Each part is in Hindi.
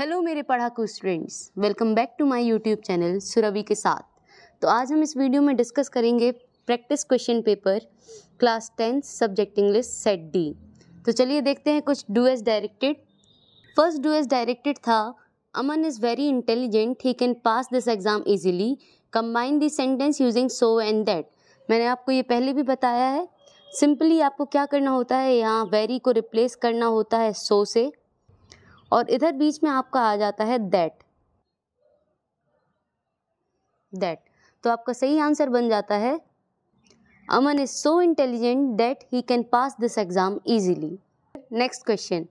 हेलो मेरे पढ़ाकू students welcome back to my YouTube channel Surabhi के साथ तो आज हम इस वीडियो में डिस्कस करेंगे practice question paper class tenth subject English set D तो चलिए देखते हैं कुछ do as directed first do as directed था Aman is very intelligent he can pass this exam easily combine this sentence using so and that मैंने आपको ये पहले भी बताया है सिंपली आपको क्या करना होता है यहाँ वेरी को रिप्लेस करना होता है सो so से और इधर बीच में आपका आ जाता है दैट दैट तो आपका सही आंसर बन जाता है Aman is so intelligent that he can pass this exam easily next question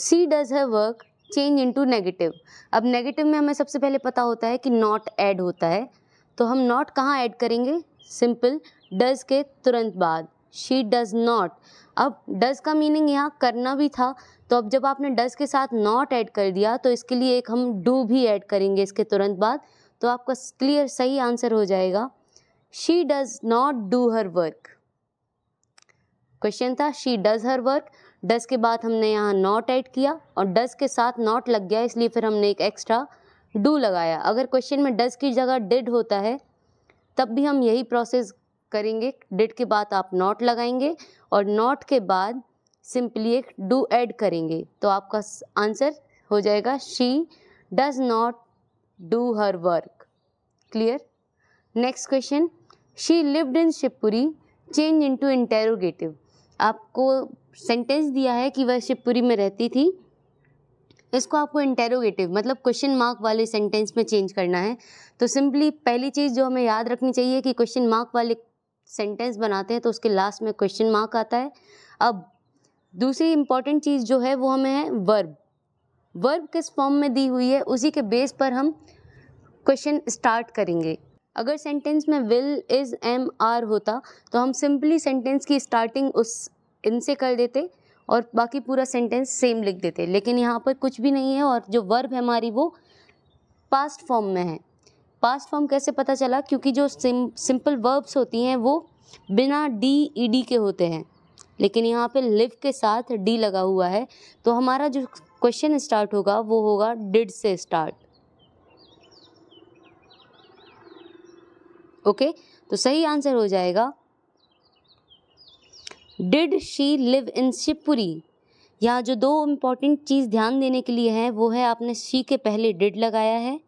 she does her work change to negative अब नेगेटिव में हमें सबसे पहले पता होता है कि नॉट ऐड होता है तो हम नॉट कहाँ ऐड करेंगे सिंपल डज के तुरंत बाद शी डज नॉट अब डज का मीनिंग यहाँ करना भी था तो अब जब आपने डज के साथ नॉट ऐड कर दिया तो इसके लिए एक हम डू भी ऐड करेंगे इसके तुरंत बाद तो आपका क्लियर सही आंसर हो जाएगा she does not do her work question था she does her work does के बाद हमने यहाँ नॉट ऐड किया और डज के साथ नॉट लग गया इसलिए फिर हमने एक एक्स्ट्रा डू लगाया अगर क्वेश्चन में डज की जगह डिड होता है तब भी हम यही प्रोसेस करेंगे डेट के बाद आप नॉट लगाएंगे और नॉट के बाद सिंपली एक डू ऐड करेंगे तो आपका आंसर हो जाएगा she does not do her work clear next question she lived in Shivpuri change into interrogative आपको सेंटेंस दिया है कि वह शिवपुरी में रहती थी इसको आपको इंटेरोगेटिव मतलब क्वेश्चन मार्क वाले सेंटेंस में चेंज करना है तो सिंपली पहली चीज़ जो हमें याद रखनी चाहिए कि क्वेश्चन मार्क वाले सेंटेंस बनाते हैं तो उसके लास्ट में क्वेश्चन मार्क आता है अब दूसरी इम्पॉर्टेंट चीज़ जो है वो हमें है वर्ब वर्ब किस फॉर्म में दी हुई है उसी के बेस पर हम क्वेश्चन स्टार्ट करेंगे अगर सेंटेंस में विल इज़ एम आर होता तो हम सिंपली सेंटेंस की स्टार्टिंग उस इनसे कर देते और बाकी पूरा सेंटेंस सेम लिख देते लेकिन यहाँ पर कुछ भी नहीं है और जो वर्ब है हमारी वो पास्ट फॉर्म में है पास्ट फॉर्म कैसे पता चला क्योंकि जो सिम सिंपल वर्ब्स होती हैं वो बिना डी ई डी के होते हैं लेकिन यहाँ पे लिव के साथ डी लगा हुआ है तो हमारा जो क्वेश्चन स्टार्ट होगा वो होगा डिड से स्टार्ट ओके तो सही आंसर हो जाएगा did she live in Shivpuri यहाँ जो दो इम्पॉर्टेंट चीज़ ध्यान देने के लिए है वो है आपने शी के पहले डिड लगाया है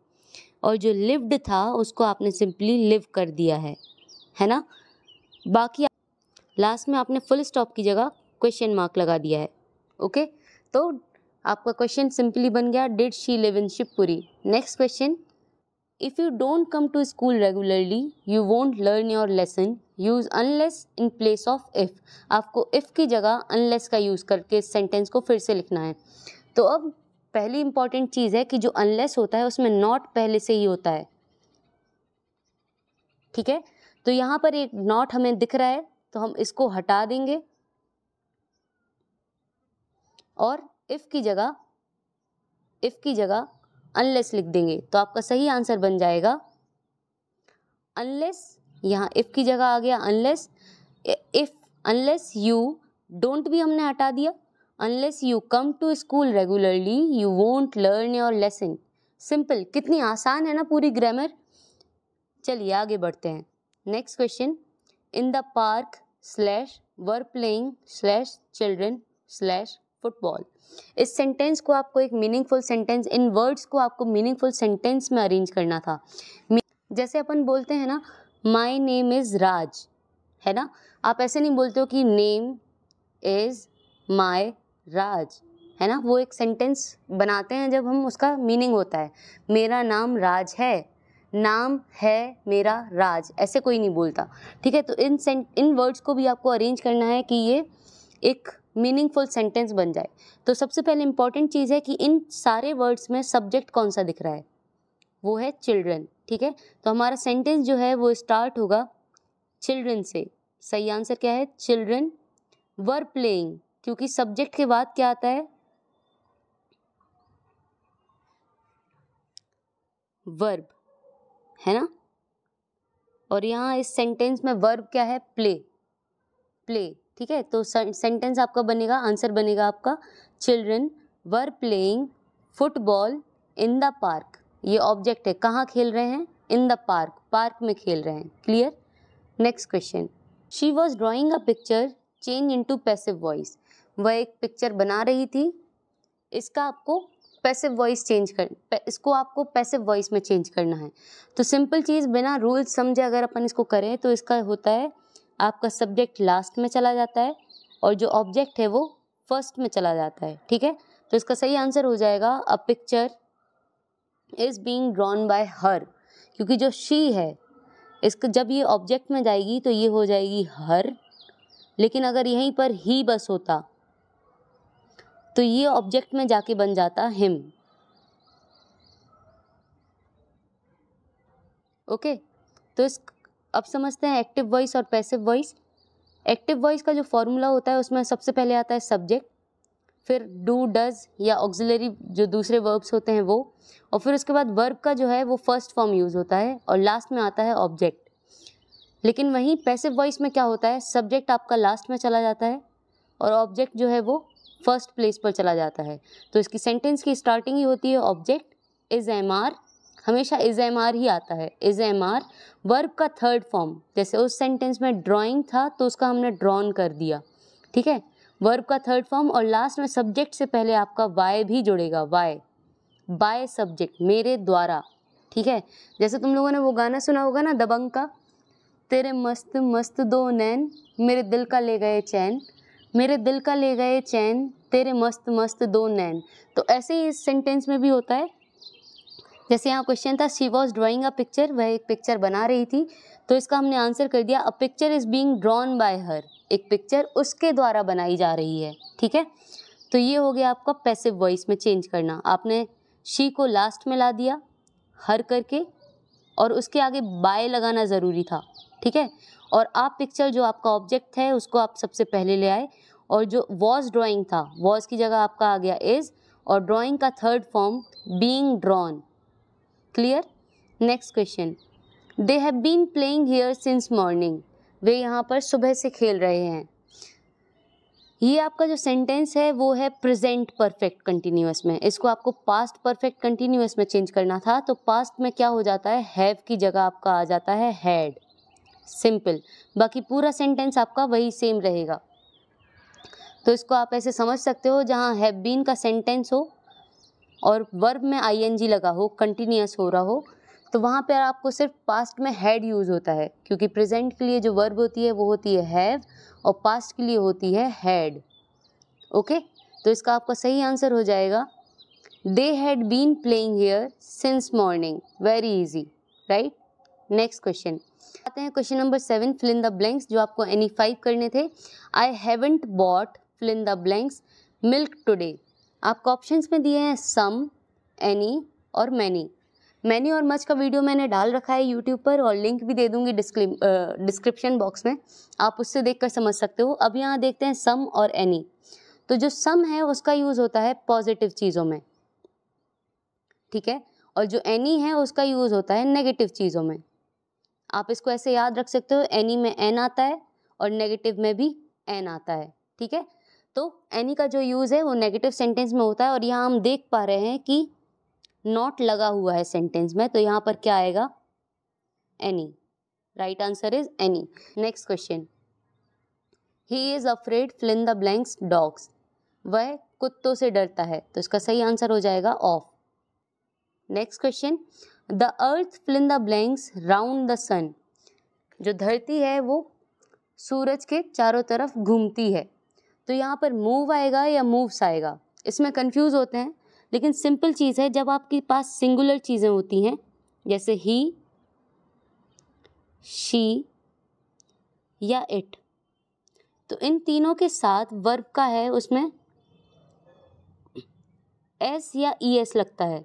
और जो लिव्ड था उसको आपने सिंपली लिव कर दिया है है ना बाकी लास्ट में आपने फुल स्टॉप की जगह क्वेश्चन मार्क लगा दिया है ओके तो आपका क्वेश्चन सिंपली बन गया did she live in Shivpuri next question if you don't come to school regularly you won't learn your lesson use unless in place of if आपको इफ़ की जगह अनलेस का यूज़ करके सेंटेंस को फिर से लिखना है तो अब पहली इंपॉर्टेंट चीज़ है कि जो अनलेस होता है उसमें नॉट पहले से ही होता है ठीक है तो यहां पर एक नॉट हमें दिख रहा है तो हम इसको हटा देंगे और इफ़ की जगह इफ़ की जगह अनलेस लिख देंगे तो आपका सही आंसर बन जाएगा अनलेस यहाँ इफ़ की जगह आ गया unless if unless you don't भी हमने हटा दिया unless you come to school regularly you won't learn your lesson simple कितनी आसान है ना पूरी ग्रामर चलिए आगे बढ़ते हैं next question in the park slash were playing slash children slash football इस सेंटेंस को आपको एक मीनिंगफुल सेंटेंस इन वर्ड्स को आपको मीनिंगफुल सेंटेंस में अरेंज करना था जैसे अपन बोलते हैं ना माई नेम इज़ राज है ना आप ऐसे नहीं बोलते हो कि नेम इज़ माई राज है ना वो एक सेंटेंस बनाते हैं जब हम उसका मीनिंग होता है मेरा नाम राज है नाम है मेरा राज ऐसे कोई नहीं बोलता ठीक है तो इन इन वर्ड्स को भी आपको अरेंज करना है कि ये एक मीनिंगफुल सेंटेंस बन जाए तो सबसे पहले इंपॉर्टेंट चीज़ है कि इन सारे वर्ड्स में सब्जेक्ट कौन सा दिख रहा है वो है चिल्ड्रन ठीक है तो हमारा सेंटेंस जो है वो स्टार्ट होगा चिल्ड्रन से सही आंसर क्या है चिल्ड्रन वर प्लेइंग क्योंकि सब्जेक्ट के बाद क्या आता है वर्ब है ना और यहाँ इस सेंटेंस में वर्ब क्या है प्ले प्ले ठीक है तो सेंटेंस आपका बनेगा आंसर बनेगा आपका children were playing football in the park ये ऑब्जेक्ट है कहाँ खेल रहे हैं इन द पार्क पार्क में खेल रहे हैं clear next question she was drawing a picture change into passive voice वह एक पिक्चर बना रही थी इसका आपको पैसे वॉइस चेंज कर इसको आपको पैसे वॉइस में चेंज करना है तो सिंपल चीज़ बिना रूल्स समझे अगर अपन इसको करें तो इसका होता है आपका सब्जेक्ट लास्ट में चला जाता है और जो ऑब्जेक्ट है वो फर्स्ट में चला जाता है ठीक है तो इसका सही आंसर हो जाएगा a picture is being drawn by her क्योंकि जो शी है इसको जब ये ऑब्जेक्ट में जाएगी तो ये हो जाएगी हर लेकिन अगर यहीं पर ही बस होता तो ये ऑब्जेक्ट में जाके बन जाता हिम ओके तो इस अब समझते हैं एक्टिव वॉइस और पैसिव वॉइस एक्टिव वॉइस का जो फॉर्मूला होता है उसमें सबसे पहले आता है सब्जेक्ट फिर डू डज या ऑक्सिलरी जो दूसरे वर्ब्स होते हैं वो और फिर उसके बाद वर्ब का जो है वो फर्स्ट फॉर्म यूज़ होता है और लास्ट में आता है ऑब्जेक्ट लेकिन वहीं पैसिव वॉइस में क्या होता है सब्जेक्ट आपका लास्ट में चला जाता है और ऑब्जेक्ट जो है वो फर्स्ट प्लेस पर चला जाता है तो इसकी सेंटेंस की स्टार्टिंग ही होती है ऑब्जेक्ट इज एम आर हमेशा इज एम आर ही आता है इज एम आर वर्ब का थर्ड फॉर्म जैसे उस सेंटेंस में ड्राइंग था तो उसका हमने ड्रॉन कर दिया ठीक है वर्ब का थर्ड फॉर्म और लास्ट में सब्जेक्ट से पहले आपका वाय भी जुड़ेगा वाय बाय सब्जेक्ट मेरे द्वारा ठीक है जैसे तुम लोगों ने वो गाना सुना होगा ना दबंग का तेरे मस्त मस्त दो नैन मेरे दिल का ले गए चैन मेरे दिल का ले गए चैन तेरे मस्त मस्त दो नैन तो ऐसे ही इस सेंटेंस में भी होता है जैसे यहाँ क्वेश्चन था she was drawing a picture वह एक पिक्चर बना रही थी तो इसका हमने आंसर कर दिया a picture is being drawn by her एक पिक्चर उसके द्वारा बनाई जा रही है ठीक है तो ये हो गया आपका पैसिव वॉइस में चेंज करना आपने शी को लास्ट में ला दिया हर करके और उसके आगे बाय लगाना ज़रूरी था ठीक है और आप पिक्चर जो आपका ऑब्जेक्ट है उसको आप सबसे पहले ले आए और जो वॉज ड्राइंग था वॉज की जगह आपका आ गया इज और ड्राइंग का third form being drawn clear next question they have been playing here since morning वे यहाँ पर सुबह से खेल रहे हैं ये आपका जो सेंटेंस है वो है प्रेजेंट परफेक्ट कंटिन्यूस में इसको आपको पास्ट परफेक्ट कंटिन्यूस में चेंज करना था तो पास्ट में क्या हो जाता है हैव की जगह आपका आ जाता है हैड सिंपल बाकी पूरा सेंटेंस आपका वही सेम रहेगा तो इसको आप ऐसे समझ सकते हो जहाँ हैव बीन का सेंटेंस हो और वर्ब में आईएनजी लगा हो कंटिन्यूस हो रहा हो तो वहाँ पर आपको सिर्फ पास्ट में हैड यूज़ होता है क्योंकि प्रेजेंट के लिए जो वर्ब होती है वो होती है हैव और पास्ट के लिए होती है हैड ओके तो इसका आपका सही आंसर हो जाएगा they had been playing here since morning very easy right next question आते हैं question number seven fill in the blanks जो आपको एनी फाइव करने थे I haven't bought fill in the blanks milk today आपको ऑप्शंस में दिए हैं सम एनी और मैनी मैनी और मच का वीडियो मैंने डाल रखा है यूट्यूब पर और लिंक भी दे दूंगी डिस्क्रिप्शन बॉक्स में आप उससे देखकर समझ सकते हो अब यहाँ देखते हैं सम और एनी तो जो सम है उसका यूज़ होता है पॉजिटिव चीज़ों में ठीक है और जो एनी है उसका यूज़ होता है नेगेटिव चीज़ों में आप इसको ऐसे याद रख सकते हो एनी में एन आता है और नेगेटिव में भी एन आता है ठीक है तो एनी का जो यूज़ है वो नेगेटिव सेंटेंस में होता है और यहाँ हम देख पा रहे हैं कि नॉट लगा हुआ है सेंटेंस में तो यहाँ पर क्या आएगा any right answer is any next question he is afraid fill in the blanks dogs वह कुत्तों से डरता है तो इसका सही आंसर हो जाएगा of next question the earth fill in the blanks round the sun जो धरती है वो सूरज के चारों तरफ घूमती है तो यहाँ पर मूव आएगा या मूव्स आएगा इसमें कंफ्यूज होते हैं लेकिन सिंपल चीज़ है जब आपके पास सिंगुलर चीज़ें होती हैं जैसे ही शी या इट तो इन तीनों के साथ वर्ब का है उसमें एस या ई एस लगता है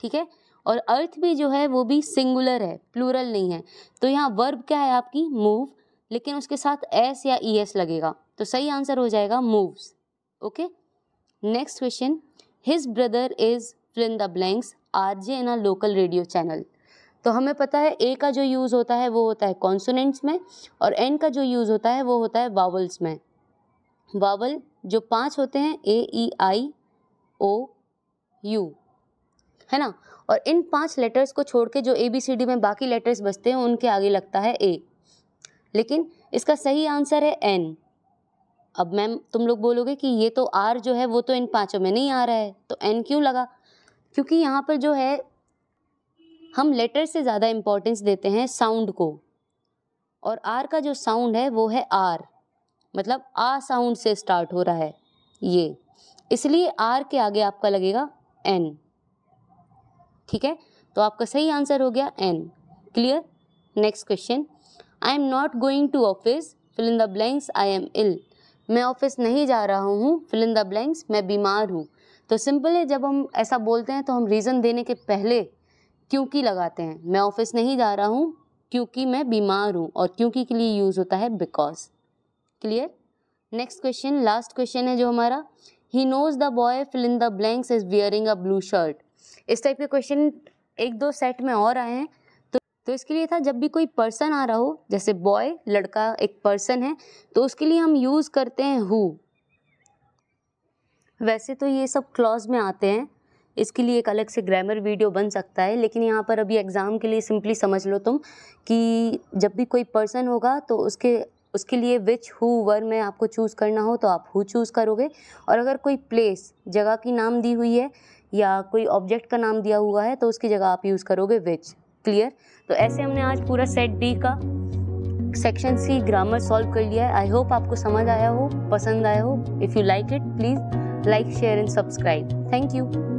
ठीक है और अर्थ भी जो है वो भी सिंगुलर है प्लूरल नहीं है तो यहाँ वर्ब क्या है आपकी मूव लेकिन उसके साथ एस या ई एस लगेगा तो सही आंसर हो जाएगा moves okay next question his brother is fill the blanks R J in a local radio channel तो हमें पता है ए का जो यूज़ होता है वो होता है कॉन्सोनेंट्स में और एन का जो यूज़ होता है वो होता है वावल्स में वावल जो पांच होते हैं ए ई आई ओ यू है ना और इन पांच लेटर्स को छोड़ के जो ए बी सी डी में बाकी लेटर्स बचते हैं उनके आगे लगता है ए लेकिन इसका सही आंसर है एन अब मैम तुम लोग बोलोगे कि ये तो आर जो है वो तो इन पाँचों में नहीं आ रहा है तो एन क्यों लगा क्योंकि यहाँ पर जो है हम लेटर से ज़्यादा इम्पोर्टेंस देते हैं साउंड को और आर का जो साउंड है वो है आर मतलब आ साउंड से स्टार्ट हो रहा है ये इसलिए आर के आगे आपका लगेगा एन ठीक है तो आपका सही आंसर हो गया an clear next question I am not going to office fill in the blanks I am ill मैं ऑफिस नहीं जा रहा हूँ फिल इन द ब्लैंक्स मैं बीमार हूँ तो सिंपल है जब हम ऐसा बोलते हैं तो हम रीज़न देने के पहले क्योंकि लगाते हैं मैं ऑफिस नहीं जा रहा हूँ क्योंकि मैं बीमार हूँ और क्योंकि के लिए यूज़ होता है because clear next question last question है जो हमारा ही knows the boy fill in the blanks is wearing a blue shirt इस टाइप के क्वेश्चन एक दो सेट में और आए हैं तो इसके लिए था जब भी कोई पर्सन आ रहा हो जैसे बॉय लड़का एक पर्सन है तो उसके लिए हम यूज़ करते हैं हु वैसे तो ये सब क्लॉज में आते हैं इसके लिए एक अलग से ग्रामर वीडियो बन सकता है लेकिन यहाँ पर अभी एग्ज़ाम के लिए सिंपली समझ लो तुम कि जब भी कोई पर्सन होगा तो उसके उसके लिए विच हु वर में आपको चूज़ करना हो तो आप हु चूज़ करोगे और अगर कोई प्लेस जगह की नाम दी हुई है या कोई ऑब्जेक्ट का नाम दिया हुआ है तो उसकी जगह आप यूज़ करोगे विच क्लियर तो ऐसे हमने आज पूरा सेट डी का सेक्शन सी ग्रामर सॉल्व कर लिया है आई होप आपको समझ आया हो पसंद आया हो if you like it please like share and subscribe thank you